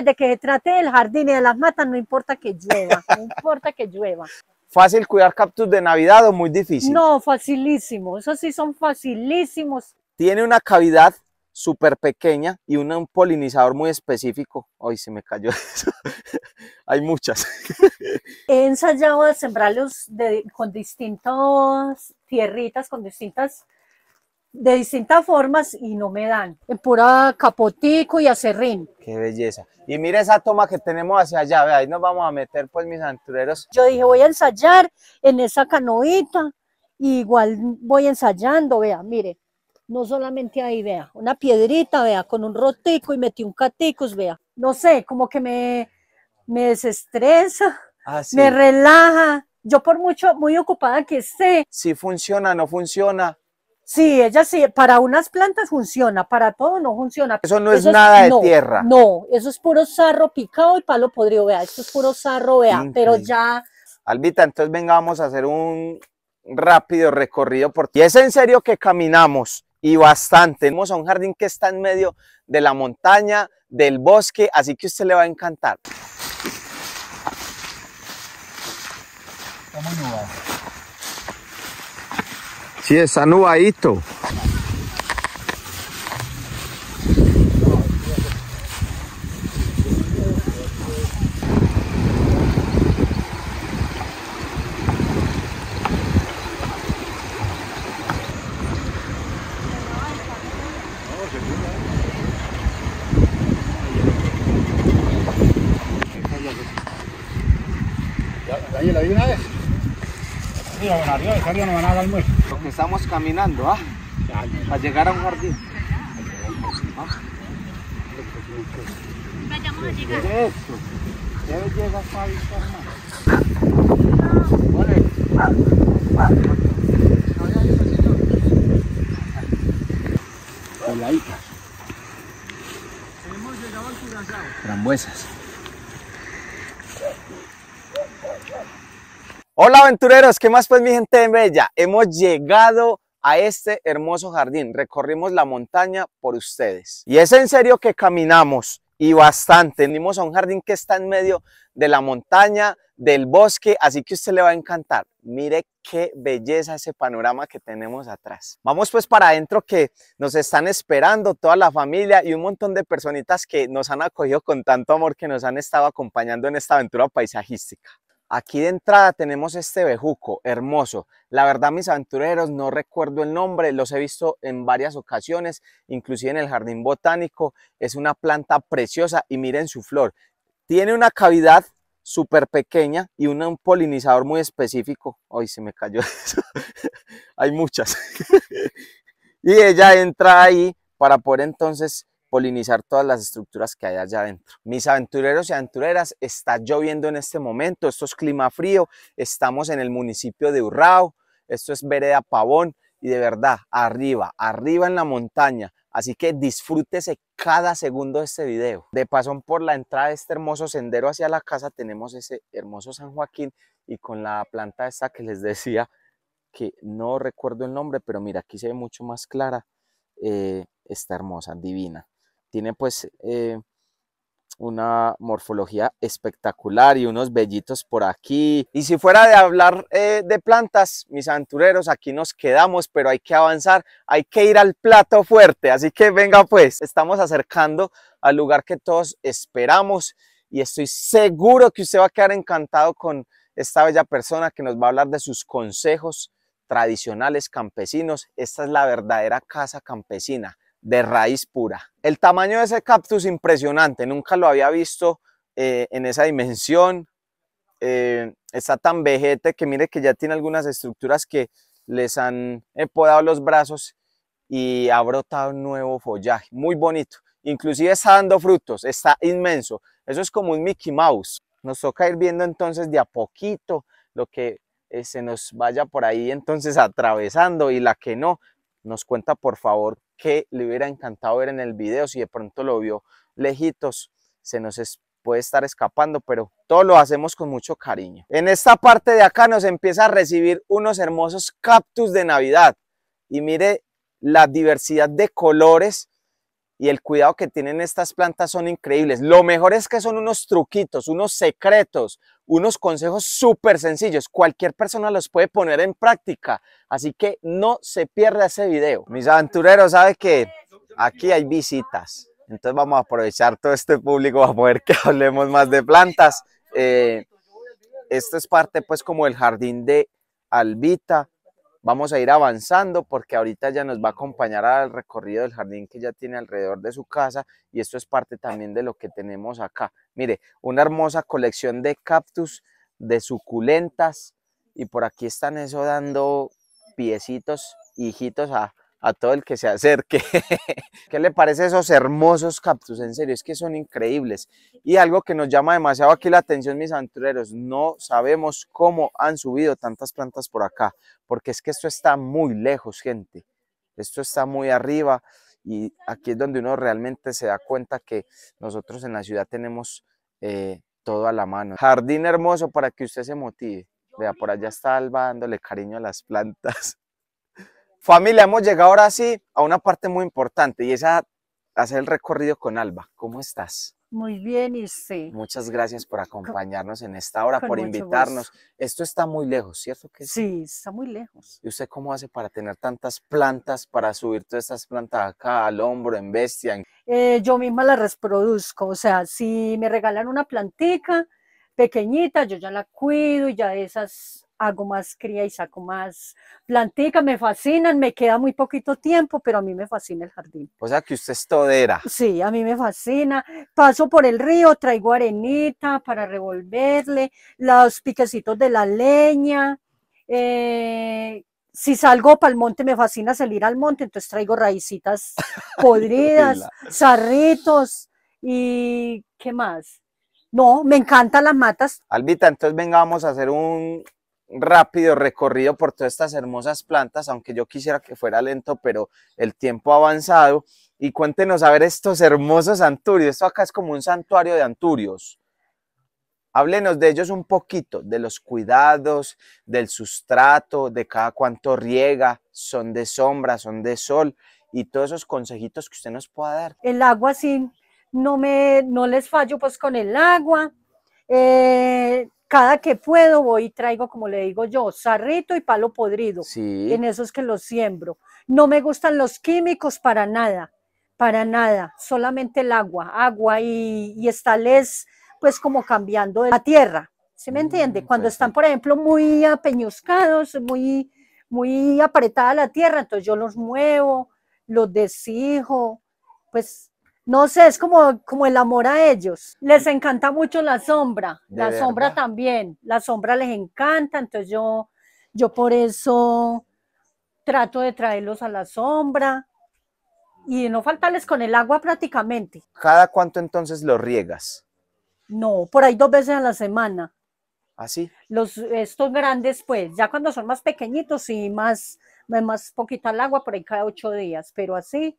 de que se trate del jardín y de las matas, no importa que llueva, no importa que llueva. ¿Fácil cuidar cactus de Navidad o muy difícil? No, facilísimo, esos sí son facilísimos. Tiene una cavidad súper pequeña y un polinizador muy específico. Ay, se me cayó eso. Hay muchas. He ensayado de sembrarlos con distintas tierritas, con distintas de distintas formas y no me dan. En pura capotico y acerrín. Qué belleza. Y mira esa toma que tenemos hacia allá, ve, ahí nos vamos a meter pues mis aventureros. Yo dije, voy a ensayar en esa canoita, y igual voy ensayando, vea, mire. No solamente ahí, vea, una piedrita, vea, con un rotico y metí un caticus, vea. No sé, como que me, me desestresa, ah, me relaja. Yo por mucho, muy ocupada que esté. Si funciona, no funciona, Sí, ella sí, para unas plantas funciona, para todo no funciona. Eso no es nada de tierra. No, eso es puro sarro picado y palo podrido, vea, esto es puro sarro, vea, pero ya... Albita, entonces venga, vamos a hacer un rápido recorrido por... Y es en serio que caminamos y bastante. Vamos a un jardín que está en medio de la montaña, del bosque, así que a usted le va a encantar. Si es caminando, ¿ah? Para llegar a un jardín. a llegar. Debe llegar a Hola aventureros, ¿qué más pues mi gente de bella? Hemos llegado a este hermoso jardín. Recorrimos la montaña por ustedes. Y es en serio que caminamos y bastante. Venimos a un jardín que está en medio de la montaña, del bosque, así que usted le va a encantar. Mire qué belleza ese panorama que tenemos atrás. Vamos pues para adentro que nos están esperando toda la familia y un montón de personitas que nos han acogido con tanto amor que nos han estado acompañando en esta aventura paisajística. Aquí de entrada tenemos este bejuco, hermoso. La verdad, mis aventureros, no recuerdo el nombre, los he visto en varias ocasiones, inclusive en el jardín botánico. Es una planta preciosa y miren su flor. Tiene una cavidad súper pequeña y un polinizador muy específico. Ay, se me cayó eso. Hay muchas. y ella entra ahí para poder entonces polinizar todas las estructuras que hay allá adentro. Mis aventureros y aventureras, está lloviendo en este momento, esto es clima frío, estamos en el municipio de Urrao, esto es Vereda Pavón y de verdad, arriba, arriba en la montaña, así que disfrútese cada segundo de este video. De pasón por la entrada de este hermoso sendero hacia la casa tenemos ese hermoso San Joaquín y con la planta esta que les decía, que no recuerdo el nombre, pero mira, aquí se ve mucho más clara, eh, esta hermosa, divina tiene pues eh, una morfología espectacular y unos vellitos por aquí. Y si fuera de hablar eh, de plantas, mis aventureros, aquí nos quedamos, pero hay que avanzar, hay que ir al plato fuerte. Así que venga pues, estamos acercando al lugar que todos esperamos y estoy seguro que usted va a quedar encantado con esta bella persona que nos va a hablar de sus consejos tradicionales campesinos. Esta es la verdadera casa campesina de raíz pura. El tamaño de ese cactus impresionante, nunca lo había visto eh, en esa dimensión. Eh, está tan vejete que mire que ya tiene algunas estructuras que les han podado los brazos y ha brotado un nuevo follaje, muy bonito. Inclusive está dando frutos, está inmenso. Eso es como un Mickey Mouse. Nos toca ir viendo entonces de a poquito lo que eh, se nos vaya por ahí entonces atravesando y la que no. Nos cuenta por favor que le hubiera encantado ver en el video, si de pronto lo vio lejitos, se nos puede estar escapando, pero todo lo hacemos con mucho cariño. En esta parte de acá nos empieza a recibir unos hermosos cactus de Navidad y mire la diversidad de colores y el cuidado que tienen estas plantas son increíbles. Lo mejor es que son unos truquitos, unos secretos, unos consejos súper sencillos. Cualquier persona los puede poner en práctica. Así que no se pierda ese video. Mis aventureros, ¿sabe que Aquí hay visitas. Entonces vamos a aprovechar todo este público para poder que hablemos más de plantas. Eh, esto es parte pues como el jardín de Albita. Vamos a ir avanzando porque ahorita ya nos va a acompañar al recorrido del jardín que ya tiene alrededor de su casa y esto es parte también de lo que tenemos acá. Mire, una hermosa colección de cactus, de suculentas y por aquí están eso dando piecitos, hijitos a, a todo el que se acerque. ¿Qué le parece esos hermosos cactus? En serio, es que son increíbles. Y algo que nos llama demasiado aquí la atención, mis antureros, no sabemos cómo han subido tantas plantas por acá, porque es que esto está muy lejos, gente. Esto está muy arriba y aquí es donde uno realmente se da cuenta que nosotros en la ciudad tenemos eh, todo a la mano. Jardín hermoso para que usted se motive. Vea, por allá está Alba dándole cariño a las plantas. Familia, hemos llegado ahora sí a una parte muy importante y es a hacer el recorrido con Alba. ¿Cómo estás? Muy bien, y sí. Muchas gracias por acompañarnos en esta hora, por invitarnos. Esto está muy lejos, ¿cierto sí? está muy lejos. ¿Y usted cómo hace para tener tantas plantas, para subir todas estas plantas acá al hombro, en bestia? Eh, yo misma las reproduzco, o sea, si me regalan una plantica pequeñita, yo ya la cuido y ya esas hago más cría y saco más plantica, me fascinan, me queda muy poquito tiempo, pero a mí me fascina el jardín. O sea que usted es todera. Sí, a mí me fascina. Paso por el río, traigo arenita para revolverle, los piquecitos de la leña. Eh, si salgo para el monte, me fascina salir al monte, entonces traigo raícitas podridas, zarritos y qué más. No, me encantan las matas. Albita, entonces vengamos a hacer un, rápido recorrido por todas estas hermosas plantas, aunque yo quisiera que fuera lento, pero el tiempo ha avanzado. Y cuéntenos a ver estos hermosos anturios. Esto acá es como un santuario de anturios. Háblenos de ellos un poquito, de los cuidados, del sustrato, de cada cuánto riega, son de sombra, son de sol y todos esos consejitos que usted nos pueda dar. El agua sí, no, me, no les fallo pues con el agua. Eh, cada que puedo voy y traigo, como le digo yo, sarrito y palo podrido. En esos que los siembro. No me gustan los químicos para nada, para nada. Solamente el agua, agua y, y estales, pues como cambiando la tierra. ¿se me mm, entiende? Cuando están, por ejemplo, muy apeñuscados, muy, muy apretada la tierra, entonces yo los muevo, los deshijo, pues no sé, es como, como el amor a ellos. Les encanta mucho la sombra, la sombra también, la sombra les encanta, entonces yo, yo por eso trato de traerlos a la sombra y no faltarles con el agua prácticamente. ¿Cada cuánto entonces los riegas? No, por ahí dos veces a la semana. ¿Así? ¿Ah, los, estos grandes, pues, ya cuando son más pequeñitos y más, más poquita el agua, por ahí cada ocho días, pero así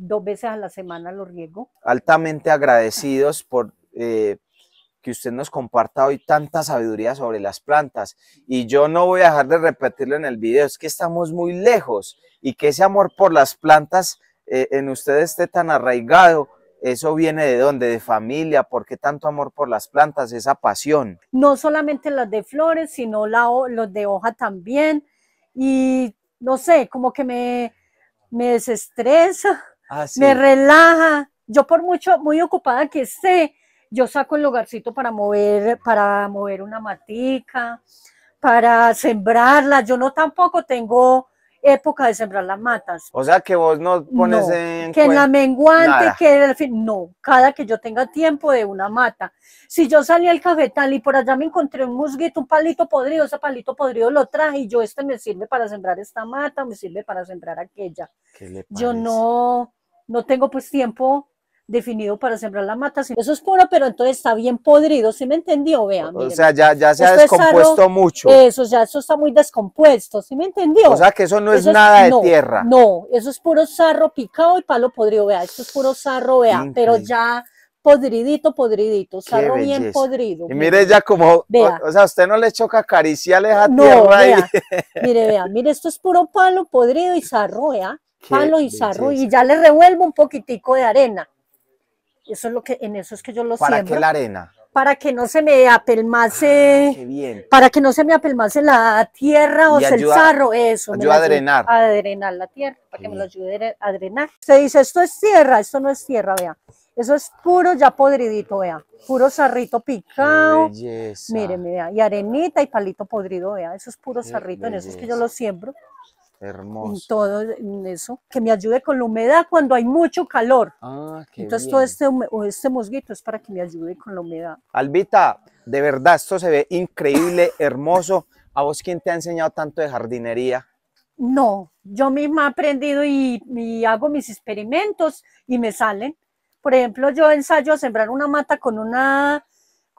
dos veces a la semana lo riego. Altamente agradecidos por eh, que usted nos comparta hoy tanta sabiduría sobre las plantas. Y yo no voy a dejar de repetirlo en el video, es que estamos muy lejos y que ese amor por las plantas eh, en usted esté tan arraigado. ¿Eso viene de dónde? ¿De familia? ¿Por qué tanto amor por las plantas? Esa pasión. No solamente las de flores, sino la, los de hoja también. Y no sé, como que me, me desestresa Ah, me relaja. Yo por mucho, muy ocupada que esté, yo saco el lugarcito para mover, para mover una matica, para sembrarla. Yo no tampoco tengo época de sembrar las matas. O sea que vos no pones en que en la menguante, que el fin, no, cada que yo tenga tiempo de una mata. Si yo salí al cafetal y por allá me encontré un musguito, un palito podrido, ese palito podrido lo traje y yo este me sirve para sembrar esta mata, me sirve para sembrar aquella. yo no no tengo pues tiempo definido para sembrar la mata. Eso es puro, pero entonces está bien podrido, ¿sí me entendió? Vean. O sea, ya, ya se ha descompuesto mucho. Eso, ya eso está muy descompuesto, ¿sí me entendió? O sea, que eso no es nada de tierra. No, eso es puro sarro picado y palo podrido, vea. Esto es puro sarro, vea, pero ya podridito, podridito, sarro bien podrido. Y mire ya como, O, sea, usted no le choca caricia a no, tierra. Vea. mire, vea, mire, esto es puro palo podrido y sarro, vea palo y sarro y ya le revuelvo un poquitico de arena. Eso es lo que, en eso es que yo lo siembro. ¿Para qué la arena? Para que no se me apelmase, ah, bien. para que no se me apelmase la tierra o el sarro, eso. Ayuda a drenar. A drenar la tierra, para que me lo ayude a drenar. Se dice, esto es tierra, esto no es tierra, vea. Eso es puro ya podridito, vea. Puro sarrito picado. mire vea. Y arenita y palito podrido, vea. Eso es puro sarrito. En eso es que yo lo siembro. Hermoso. Y todo eso, que me ayude con la humedad cuando hay mucho calor. Ah, Entonces todo este, este es para que me ayude con la humedad. Albita, de verdad, esto se ve increíble, hermoso. ¿A vos quién te ha enseñado tanto de jardinería? No, yo misma he aprendido y, y hago mis experimentos y me salen. Por ejemplo, yo ensayo a sembrar una mata con una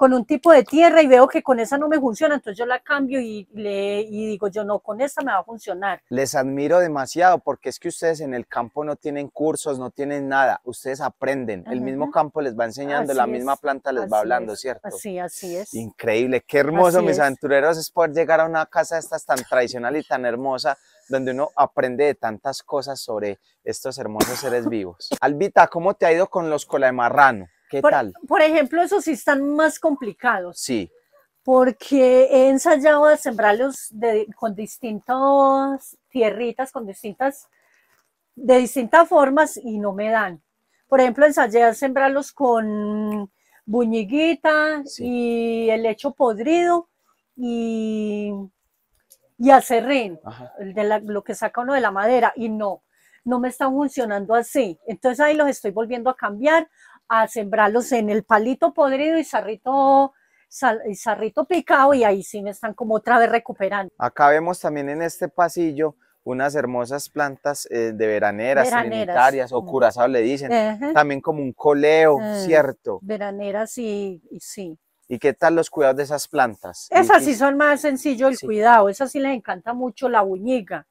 con un tipo de tierra y veo que con esa no me funciona, entonces yo la cambio y, le, y digo yo no, con esa me va a funcionar. Les admiro demasiado porque es que ustedes en el campo no tienen cursos, no tienen nada, ustedes aprenden, el mismo campo les va enseñando, la misma planta les va hablando, ¿cierto? Así, así es. Increíble, qué hermoso mis aventureros es poder llegar a una casa de estas tan tradicional y tan hermosa donde uno aprende de tantas cosas sobre estos hermosos seres vivos. Albita, ¿cómo te ha ido con los cola de marrano? ¿Qué por, tal? Por ejemplo, esos sí están más complicados. Sí. Porque he ensayado a sembrarlos con distintas tierritas, con distintas, de distintas formas y no me dan. Por ejemplo, ensayé a sembrarlos con buñiguita y el lecho podrido y, y acerrín, de lo que saca uno de la madera, y no, no me están funcionando así. Entonces ahí los estoy volviendo a cambiar a sembrarlos en el palito podrido y sarrito, picado y ahí sí me están como otra vez recuperando. Acá vemos también en este pasillo unas hermosas plantas eh, de veraneras, veraneras. o mm. curazao le dicen, también como un coleo, eh, ¿cierto? Veraneras y, sí. ¿Y qué tal los cuidados de esas plantas? Esas sí son más sencillo el cuidado, esas sí les encanta mucho la buñiga.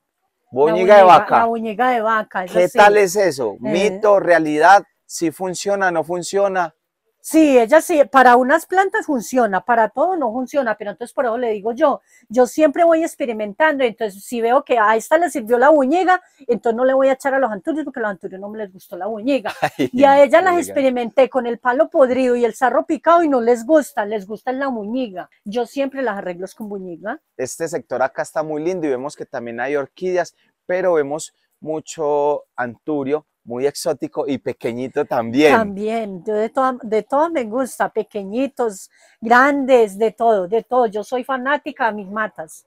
Buñiga de vaca. La buñiga de vaca. ¿Qué tal es eso? Eh. ¿Mito, realidad? si funciona, no funciona. Sí, ella sí, para unas plantas funciona, para todo no funciona, pero entonces por eso le digo yo, yo siempre voy experimentando, entonces si veo que a esta le sirvió la buñiga, entonces no le voy a echar a los anturios porque a los anturios no me les gustó la buñiga. y a ella las experimenté con el palo podrido y el sarro picado y no les gusta, les gusta la muñiga. Yo siempre las arreglo con buñiga. Este sector acá está muy lindo y vemos que también hay orquídeas, pero vemos mucho anturio muy exótico y pequeñito también. También, de de todo me gusta, pequeñitos, grandes, de todo, de todo. Yo soy fanática de mis matas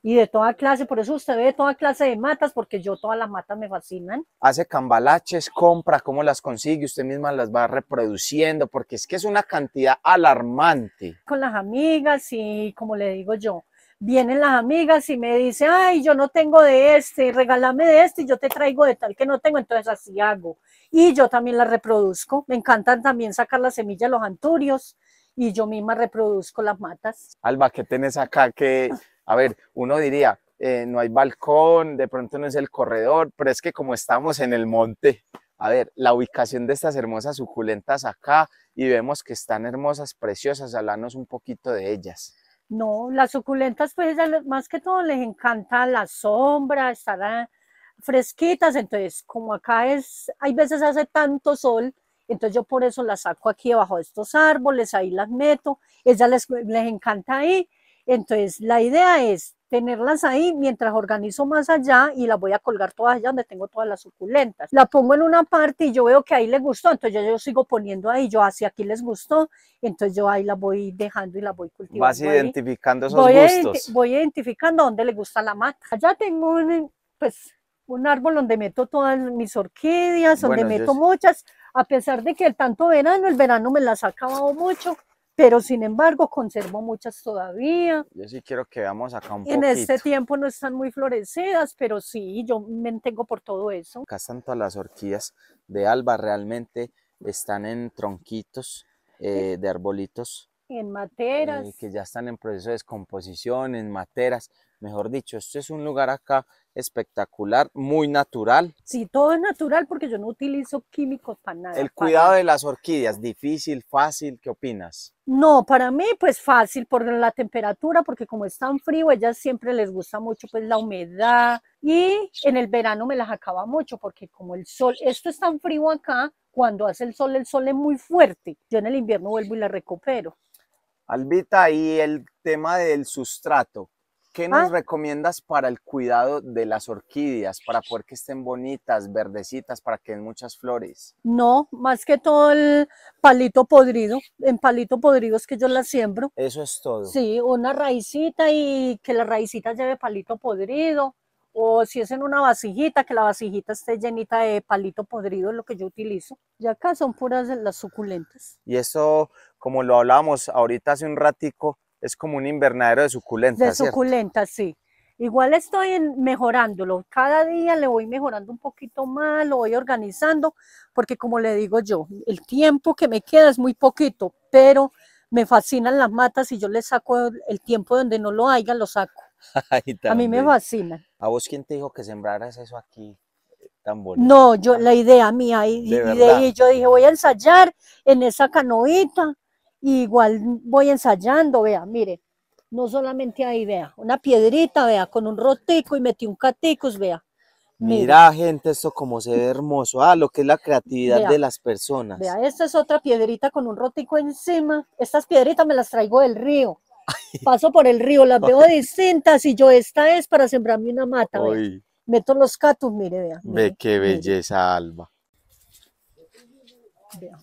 y de toda clase, por eso usted ve toda clase de matas, porque yo todas las matas me fascinan. Hace cambalaches, compra, cómo las consigue, usted misma las va reproduciendo, porque es que es una cantidad alarmante. Con las amigas y como le digo yo, vienen las amigas y me dicen, ay, yo no tengo de este, regálame de este y yo te traigo de tal que no tengo, entonces así hago. Y yo también las reproduzco, me encantan también sacar las semillas, los anturios, y yo misma reproduzco las matas. Alba, ¿qué tenés acá? Que, a ver, uno diría, eh, no hay balcón, de pronto no es el corredor, pero es que como estamos en el monte, a ver, la ubicación de estas hermosas suculentas acá, y vemos que están hermosas, preciosas, háblanos un poquito de ellas. No, las suculentas pues más que todo les encanta la sombra, estar ah, fresquitas, entonces como acá es, hay veces hace tanto sol, entonces yo por eso las saco aquí abajo de estos árboles, ahí las meto, ellas les, les encanta ahí, entonces, la idea es tenerlas ahí mientras organizo más allá y las voy a colgar todas allá donde tengo todas las suculentas. La pongo en una parte y yo veo que ahí les gustó, entonces yo, sigo poniendo ahí, yo hacia ah, aquí les gustó, entonces yo ahí las voy dejando y las voy cultivando. Vas identificando esos voy gustos. voy identificando dónde les gusta la mata. Allá tengo un, pues, un árbol donde meto todas mis orquídeas, donde meto muchas, a pesar de que el tanto verano, el verano me las ha acabado mucho, pero sin embargo conservo muchas todavía. Yo sí quiero que veamos acá un en este poquito. En este tiempo no están muy florecidas, pero sí, yo me entengo por todo eso. Acá están todas las orquídeas de alba, realmente están en tronquitos eh, de arbolitos. En materas. y eh, que ya están en proceso de descomposición, en materas. Mejor dicho, esto es un lugar acá espectacular, muy natural. Sí, todo es natural porque yo no utilizo químicos para nada. El cuidado de las orquídeas, difícil, fácil, ¿qué opinas? No, para mí pues fácil por la temperatura, porque como es tan frío, ellas siempre les gusta mucho pues la humedad y en el verano me las acaba mucho porque como el sol, esto es tan frío acá, cuando hace el sol, el sol es muy fuerte. Yo en el invierno vuelvo y la recupero. Albita, y el tema del sustrato, ¿Qué nos ah. recomiendas para el cuidado de las orquídeas, para poder que estén bonitas, verdecitas, para que den muchas flores? No, más que todo el palito podrido, en palito podrido es que yo la siembro. Eso es todo. Sí, una raicita y que la raicita lleve palito podrido, o si es en una vasijita, que la vasijita esté llenita de palito podrido, es lo que yo utilizo. Y acá son puras las suculentas. Y eso, como lo hablábamos ahorita hace un ratico, es como un invernadero de suculentas. De suculentas, sí. Igual estoy mejorándolo, cada día le voy mejorando un poquito más, lo voy organizando, porque como le digo yo, el tiempo que me queda es muy poquito, pero me fascinan las matas y yo le saco el tiempo donde no lo haya, lo saco. a mí me fascina. ¿A vos quién te dijo que sembraras eso aquí? Eh, tan bonito. No, yo la idea mía y, de y, yo dije voy a ensayar en esa canoita igual voy ensayando, vea, mire, no solamente ahí, vea, una piedrita, vea, con un rotico y metí un caticus, vea. Mira, gente, esto como se ve hermoso, ah, lo que es la creatividad de las personas. Vea, esta es otra piedrita con un rotico encima, estas piedritas me las traigo del río, paso por el río, las veo distintas y yo esta es para sembrarme una mata, vea. meto los catus, mire, vea. ve qué belleza, Alba.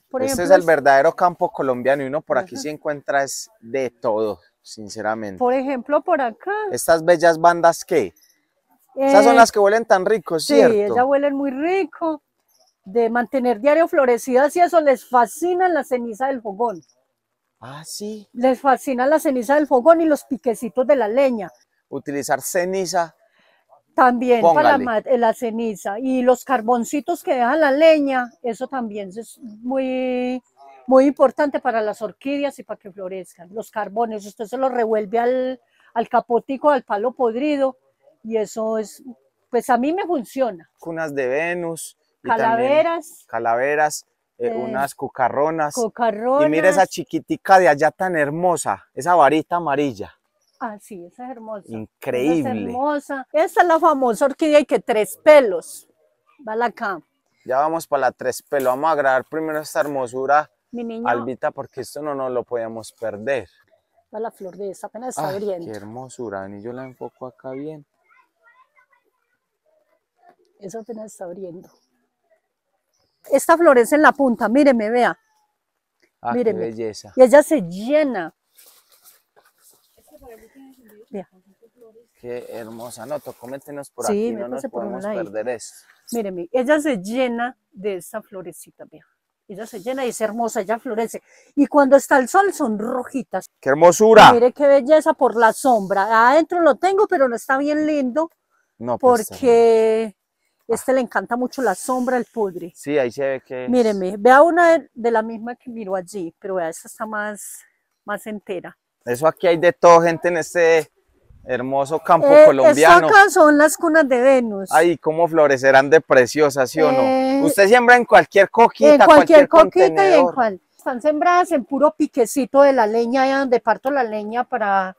Por este es el verdadero campo colombiano y uno por aquí se encuentra de todo, sinceramente. Por ejemplo, por acá. Estas bellas bandas que. Esas son eh, las que huelen tan ricos, ¿cierto? Sí, ellas huelen muy rico. De mantener diario florecidas y eso les fascina la ceniza del fogón. Ah, sí. Les fascina la ceniza del fogón y los piquecitos de la leña. Utilizar ceniza también para eh, la, ceniza. Y los carboncitos que deja la leña, eso también es muy, muy importante para las orquídeas y para que florezcan. Los carbones, usted se los revuelve al, capotico, al palo podrido, y eso es, pues a mí me funciona. Cunas de Venus. Calaveras. Calaveras. Eh, unas cucarronas. Cucarronas. Y mira esa chiquitica de allá tan hermosa, esa varita amarilla. Ah, sí, esa es hermosa. Increíble. es hermosa. Esta es la famosa orquídea y que tres pelos. Vale acá. Ya vamos para la tres pelos. Vamos a grabar primero esta hermosura, Mi niña. Albita, porque esto no nos lo podemos perder. Va la flor de esa, apenas está abriendo. Qué hermosura, ni yo la enfoco acá bien. Esa apenas está abriendo. Esta flor es en la punta, míreme, vea. Ah, Qué belleza. Y ella se llena Qué hermosa, no, coméntenos por sí, aquí, no nos podemos perder eso. ella se llena de esta florecita, vea. Ella se llena y es hermosa, ella florece. Y cuando está el sol son rojitas. ¡Qué hermosura! mire qué belleza por la sombra. Adentro lo tengo, pero no está bien lindo. No, pues, porque este le encanta mucho la sombra, el pudre. Sí, ahí se ve que. Míreme, vea una de, la misma que miro allí, pero vea, esta está más, más entera. Eso aquí hay de todo, gente, en este hermoso campo eh, colombiano. Acá son las cunas de Venus. Ay, cómo florecerán de preciosas, ¿sí o no? Eh, Usted siembra en cualquier coquita, en cualquier, coquita y en cual. Están sembradas en puro piquecito de la leña, allá donde parto la leña para,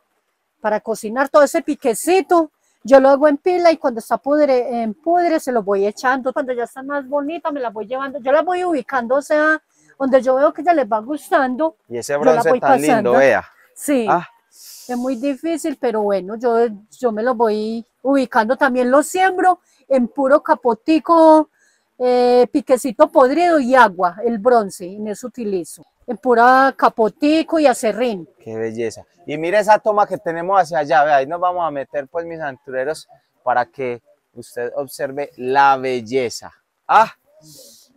para cocinar todo ese piquecito. Yo lo hago en pila y cuando está pudre, en pudre se lo voy echando. Cuando ya está más bonita me la voy llevando. Yo la voy ubicando, o sea, donde yo veo que ya les va gustando. Y ese bronce está lindo, vea. Sí. Ah. Es muy difícil, pero bueno, yo, yo me lo voy ubicando. También lo siembro en puro capotico, eh, piquecito podrido y agua, el bronce, en eso utilizo. En pura capotico y acerrín. Qué belleza. Y mira esa toma que tenemos hacia allá, ve, ahí nos vamos a meter pues mis antureros para que usted observe la belleza. Ah,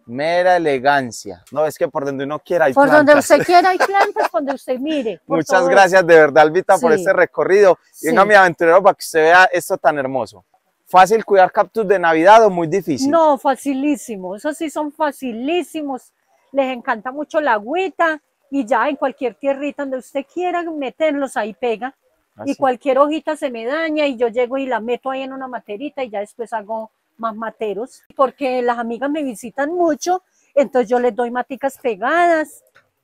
mera elegancia. No, es que por donde uno quiera hay por plantas. Por donde usted quiera hay plantas, donde usted mire. Muchas gracias de verdad, Alvita, por este recorrido. Y venga, mi aventurero, para que usted vea esto tan hermoso. ¿Fácil cuidar cactus de Navidad o muy difícil? No, facilísimo. Esos sí son facilísimos. Les encanta mucho la agüita y ya en cualquier tierrita donde usted quiera meterlos ahí pega. Ah, y cualquier hojita se me daña y yo llego y la meto ahí en una materita y ya después hago más materos, porque las amigas me visitan mucho, entonces yo les doy maticas pegadas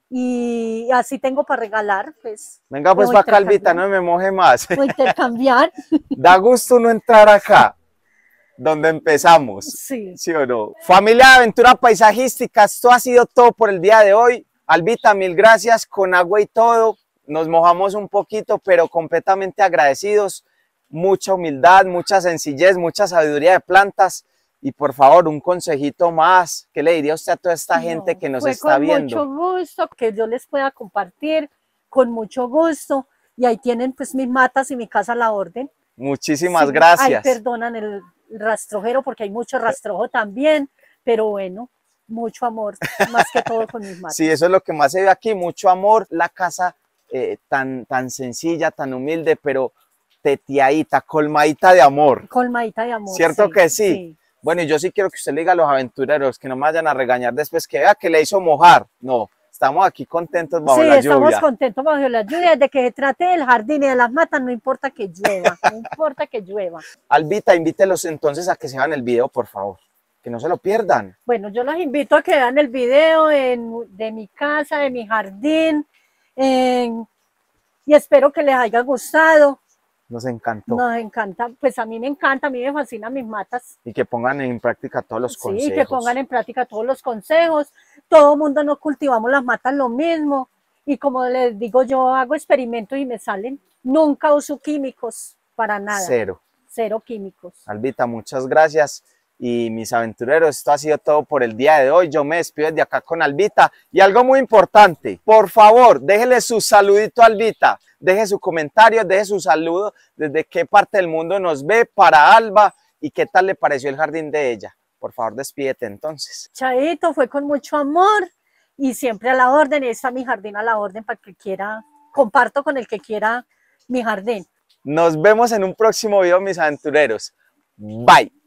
y así tengo para regalar, pues. Venga pues para Albita, no me moje más. Voy a intercambiar. da gusto no entrar acá, donde empezamos. Sí. ¿Sí o no? Familia de Aventuras Paisajísticas, esto ha sido todo por el día de hoy. Albita, mil gracias, con agua y todo. Nos mojamos un poquito, pero completamente agradecidos mucha humildad, mucha sencillez, mucha sabiduría de plantas. Y por favor, un consejito más. que le diría usted a toda esta gente que nos está viendo? Con mucho gusto, que yo les pueda compartir, con mucho gusto. Y ahí tienen pues mis matas y mi casa a la orden. Muchísimas gracias. Ay, perdonan el rastrojero porque hay mucho rastrojo también, pero bueno, mucho amor, más que todo con mis matas. Sí, eso es lo que más se ve aquí, mucho amor, la casa eh, tan, tan sencilla, tan humilde, pero teteadita, colmadita de amor. Colmadita de amor. ¿Cierto que sí? Bueno, yo sí quiero que usted le diga a los aventureros que no me vayan a regañar después que vea que le hizo mojar. No, estamos aquí contentos bajo la lluvia. Sí, estamos contentos bajo la lluvia. De que se trate del jardín y de las matas, no importa que llueva, no importa que llueva. Albita, invítelos entonces a que se vean el video, por favor. Que no se lo pierdan. Bueno, yo los invito a que vean el video de mi casa, de mi jardín. y espero que les haya gustado. Nos encantó. Nos encanta, pues a mí me encanta, a mí me fascinan mis matas. Y que pongan en práctica todos los consejos. Sí, que pongan en práctica todos los consejos. Todo mundo no cultivamos las matas lo mismo. Y como les digo, yo hago experimentos y me salen. Nunca uso químicos para nada. Cero. Cero químicos. Albita, muchas gracias y mis aventureros, esto ha sido todo por el día de hoy. Yo me despido desde acá con Albita. Y algo muy importante, por favor, déjele su saludito a Albita, deje su comentario, deje su saludo, desde qué parte del mundo nos ve para Alba y qué tal le pareció el jardín de ella. Por favor, despídete entonces. Chaito, fue con mucho amor y siempre a la orden. Está mi jardín a la orden para que quiera, comparto con el que quiera mi jardín. Nos vemos en un próximo video, mis aventureros. Bye.